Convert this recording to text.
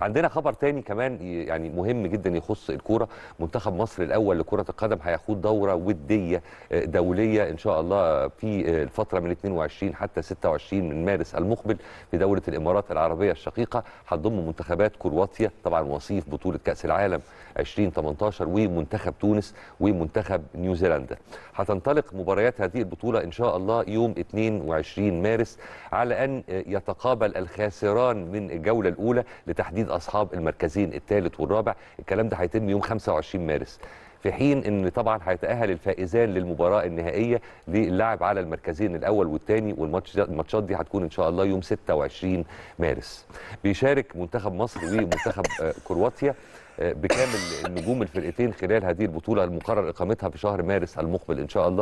عندنا خبر تاني كمان يعني مهم جدا يخص الكوره منتخب مصر الاول لكره القدم هيخوض دوره وديه آه، دوليه ان شاء الله في آه، الفتره من 22 حتى 26 من مارس المقبل في دوله الامارات العربيه الشقيقه هتضم منتخبات كرواتيا طبعا وصيف بطوله كاس العالم 2018 ومنتخب تونس ومنتخب نيوزيلندا هتنطلق مباريات هذه البطوله ان شاء الله يوم 22 مارس على ان آه، يتقابل الخاسران من الجوله الاولى لتحديد تحديد اصحاب المركزين الثالث والرابع الكلام ده هيتم يوم 25 مارس في حين ان طبعا هيتاهل الفائزان للمباراه النهائيه للعب على المركزين الاول والثاني والماتشات دي هتكون ان شاء الله يوم 26 مارس بيشارك منتخب مصر ومنتخب آه، كرواتيا آه، بكامل النجوم الفرقتين خلال هذه البطوله المقرر اقامتها في شهر مارس المقبل ان شاء الله